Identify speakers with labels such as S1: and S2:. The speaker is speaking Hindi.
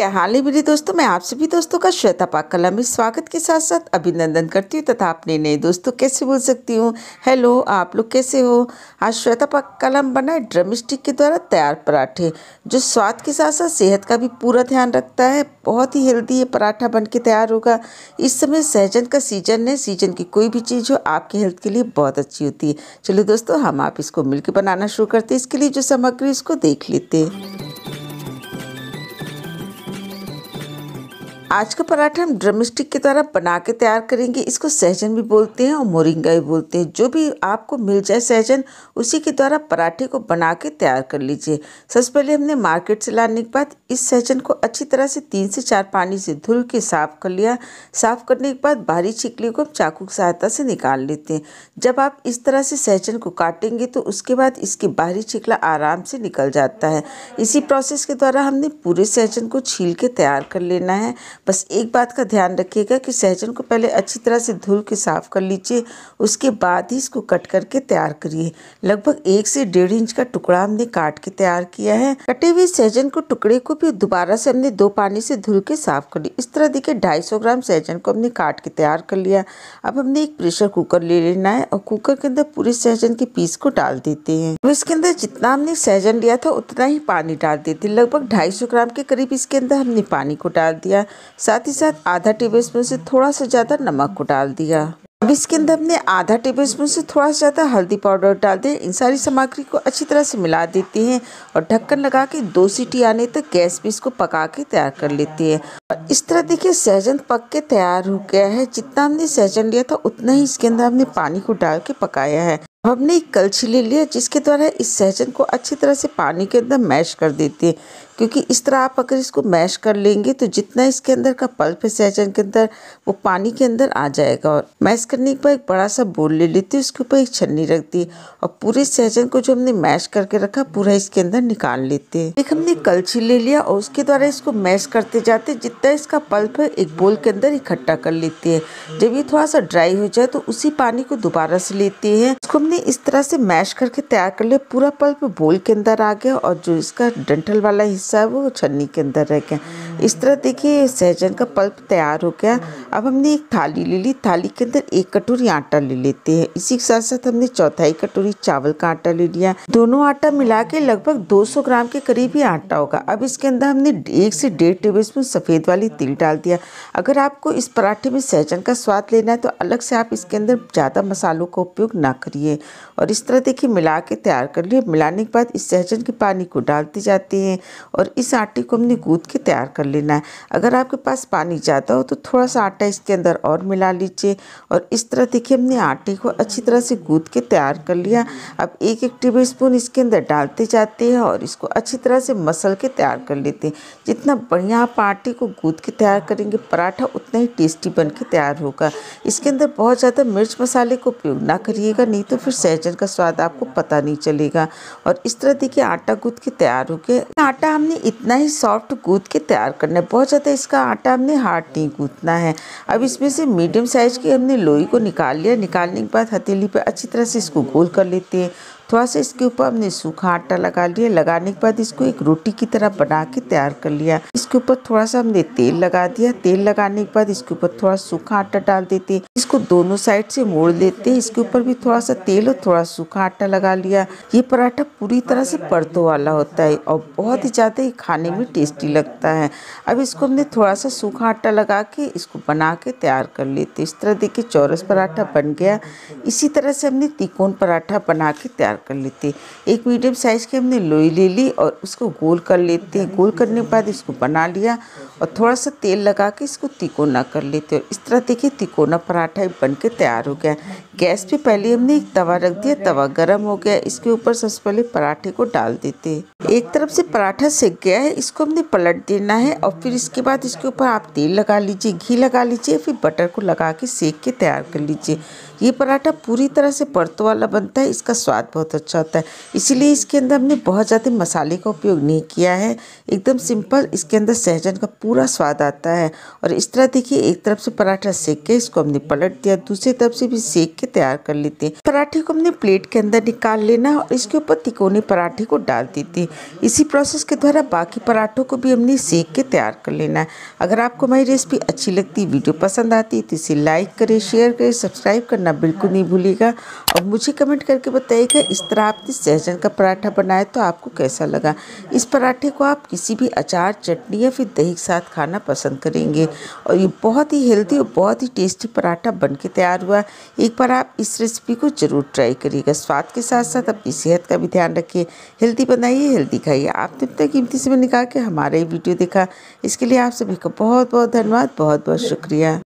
S1: क्या हाल है मेरे दोस्तों मैं आप सभी दोस्तों का श्वेता पाक कला में स्वागत के साथ साथ अभिनंदन करती हूँ तथा अपने नए दोस्तों कैसे बोल सकती हूँ हेलो आप लोग कैसे हो आज श्वेता पाक कला में ड्रम स्टिक के द्वारा तैयार पराठे जो स्वाद के साथ साथ सेहत का भी पूरा ध्यान रखता है बहुत ही हेल्दी ये पराठा बन के तैयार होगा इस समय सहजन का सीजन है सीजन की कोई भी चीज़ हो आपके हेल्थ के लिए बहुत अच्छी होती है चलिए दोस्तों हम आप इसको मिलकर बनाना शुरू करते हैं इसके लिए जो सामग्री इसको देख लेते हैं आज का पराठा हम ड्रम स्टिक के द्वारा बना के तैयार करेंगे इसको सहजन भी बोलते हैं और मोरिंगा भी बोलते हैं जो भी आपको मिल जाए सहजन उसी के द्वारा पराठे को बना के तैयार कर लीजिए सबसे पहले हमने मार्केट से लाने के बाद इस सहजन को अच्छी तरह से तीन से चार पानी से धुल के साफ कर लिया साफ करने के बाद बाहरी छिकली को हम चाकू की सहायता से निकाल लेते हैं जब आप इस तरह से सहजन को काटेंगे तो उसके बाद इसकी बाहरी छिकला आराम से निकल जाता है इसी प्रोसेस के द्वारा हमने पूरे सहजन को छील के तैयार कर लेना है बस एक बात का ध्यान रखिएगा कि सहजन को पहले अच्छी तरह से धुल के साफ़ कर लीजिए उसके बाद ही इसको कट करके तैयार करिए लगभग एक से डेढ़ इंच का टुकड़ा हमने काट के तैयार किया है कटे हुए सहजन को टुकड़े को भी दोबारा से हमने दो पानी से धुल के साफ़ कर लिया इस तरह देखिए ढाई सौ ग्राम सहजन को हमने काट के तैयार कर लिया अब हमने एक प्रेशर कुकर ले लेना है और कुकर के अंदर पूरे सहजन के पीस को डाल देते हैं तो इसके अंदर जितना हमने सहजन लिया था उतना ही पानी डाल देते लगभग ढाई ग्राम के करीब इसके अंदर हमने पानी को डाल दिया साथ ही साथ आधा टेबल स्पून से थोड़ा सा ज़्यादा नमक को डाल दिया अब इसके अंदर हमने आधा टेबल स्पून से थोड़ा सा ज़्यादा हल्दी पाउडर डाल दिया इन सारी सामग्री को अच्छी तरह से मिला देते हैं और ढक्कन लगा के दो सीटी आने तक गैस भी इसको पका के तैयार कर लेते हैं और इस तरह देखिए सहजन पक के तैयार हो गया है जितना हमने सहजन लिया था उतना ही इसके अंदर हमने पानी को डाल के पकाया है अब हमने एक कलछी ले लिया जिसके द्वारा इस सहजन को अच्छी तरह से पानी के अंदर मैश कर देते हैं क्योंकि इस तरह आप अगर इसको मैश कर लेंगे तो जितना इसके अंदर का पल्प है सहजन के अंदर वो पानी के अंदर आ जाएगा और मैश करने के बाद एक बड़ा सा बोल ले लेती हूँ उसके ऊपर एक छन्नी रख दी और पूरे सहजन को जो हमने मैश करके रखा पूरा इसके अंदर निकाल लेते हैं एक हमने कलछी ले लिया और उसके द्वारा इसको मैश करते जाते जितना इसका पल्प है एक बोल के अंदर इकट्ठा कर लेते हैं जब ये थोड़ा सा ड्राई हो जाए तो उसी पानी को दोबारा से लेती है उसको हमने इस तरह से मैश करके तैयार कर लिया पूरा पल्प बोल के अंदर आ गया और जो इसका डंठल वाला हिस्सा सब वो छन्नी के अंदर रह गया इस तरह देखिए सहजन का पल्प तैयार हो गया अब हमने एक थाली ले ली थाली के अंदर एक कटोरी आटा ले लेते हैं इसी के साथ साथ हमने चौथाई कटोरी चावल का आटा ले लिया दोनों आटा मिला के लगभग 200 ग्राम के करीब ही आटा होगा अब इसके अंदर हमने एक से डेढ़ टेबल स्पून सफ़ेद वाली तिल डाल दिया अगर आपको इस पराठे में सहजन का स्वाद लेना है तो अलग से आप इसके अंदर ज़्यादा मसालों का उपयोग ना करिए और इस तरह देखिए मिला के तैयार कर लिए मिलाने के बाद इस सहजन के पानी को डालते जाते हैं और इस आटे को हमने गूद के तैयार कर लेना है अगर आपके पास पानी ज़्यादा हो तो थोड़ा सा आटा इसके अंदर और मिला लीजिए और इस तरह देखिए हमने आटे को अच्छी तरह से गूद के तैयार कर लिया अब एक एक टेबल स्पून इसके अंदर डालते जाते हैं और इसको अच्छी तरह से मसल के तैयार कर लेते हैं जितना बढ़िया आप आटे को गूद के तैयार करेंगे पराठा उतना ही टेस्टी बन के तैयार होगा इसके अंदर बहुत ज़्यादा मिर्च मसाले को उपयोग ना करिएगा नहीं तो फिर सहजन का स्वाद आपको पता नहीं चलेगा और इस तरह देखिए आटा गूद के तैयार हो गया आटा हमने हमने इतना ही सॉफ्ट कूद के तैयार करना है बहुत ज़्यादा इसका आटा हमने हार्ड नहीं कूदना है अब इसमें से मीडियम साइज़ की हमने लोई को निकाल लिया निकालने के बाद हथेली पर अच्छी तरह से इसको गोल कर लेते हैं थोड़ा सा इसके ऊपर हमने सूखा आटा लगा लिया लगाने के बाद इसको एक रोटी की तरह बना के तैयार कर लिया इसके ऊपर थोड़ा सा हमने तेल लगा दिया तेल लगाने के बाद इसके ऊपर थोड़ा सूखा आटा डाल देते इसको दोनों साइड से मोड़ देते इसके ऊपर भी थोड़ा सा तेल और थोड़ा सूखा आटा लगा लिया ये पराठा पूरी तरह से परतों वाला होता है और बहुत ही ज़्यादा ही खाने में टेस्टी लगता है अब इसको हमने थोड़ा सा सूखा आटा लगा के इसको बना के तैयार कर लेते इस तरह देखिए चौरस पराठा बन गया इसी तरह से हमने तिकोन पराठा बना के तैयार कर लेते एक मीडियम साइज़ की हमने लोई ले ली और उसको गोल कर लेते गोल करने के बाद इसको बना बना लिया और थोड़ा सा तेल लगा के इसको तिकोना कर लेते हैं इस तरह देखिए तिकोना पराठा बन के तैयार हो गया गैस पे पहले हमने एक तवा रख दिया तवा गर्म हो गया इसके ऊपर सबसे पहले पराठे को डाल देते हैं एक तरफ से पराठा सेक गया है इसको हमने पलट देना है और फिर इसके बाद इसके ऊपर आप तेल लगा लीजिए घी लगा लीजिए फिर बटर को लगा के सेक के तैयार कर लीजिए ये पराठा पूरी तरह से परतों वाला बनता है इसका स्वाद बहुत अच्छा होता है इसीलिए इसके अंदर हमने बहुत ज़्यादा मसाले का उपयोग नहीं किया है एकदम सिंपल इसके अंदर सहजन का पूरा स्वाद आता है और इस तरह देखिए एक तरफ से पराठा सेक के इसको हमने पलट दिया दूसरी तरफ से भी सेक के तैयार कर लेते हैं पराठे को हमने प्लेट के अंदर निकाल लेना और इसके ऊपर तिकोने पराठे को डाल देते हैं इसी प्रोसेस के द्वारा बाकी पराठों को भी हमने सेक के तैयार कर लेना है अगर आपको हमारी रेसिपी अच्छी लगती वीडियो पसंद आती है तो इसे लाइक करें शेयर करें सब्सक्राइब करना बिल्कुल नहीं भूलिएगा और मुझे कमेंट करके बताइएगा इस तरह आपने सहजन का पराठा बनाया तो आपको कैसा लगा इस पराठे को आप किसी भी अचार चटनी या फिर दही के साथ साथ खाना पसंद करेंगे और ये बहुत ही हेल्दी और बहुत ही टेस्टी पराठा बन के तैयार हुआ एक बार आप इस रेसिपी को ज़रूर ट्राई करिएगा स्वाद के साथ साथ अपनी सेहत का भी ध्यान रखिए हेल्दी बनाइए हेल्दी खाइए आप तब तक कीमती समय निकाल के हमारा ये वीडियो देखा इसके लिए आप सभी का बहुत बहुत धन्यवाद बहुत बहुत शुक्रिया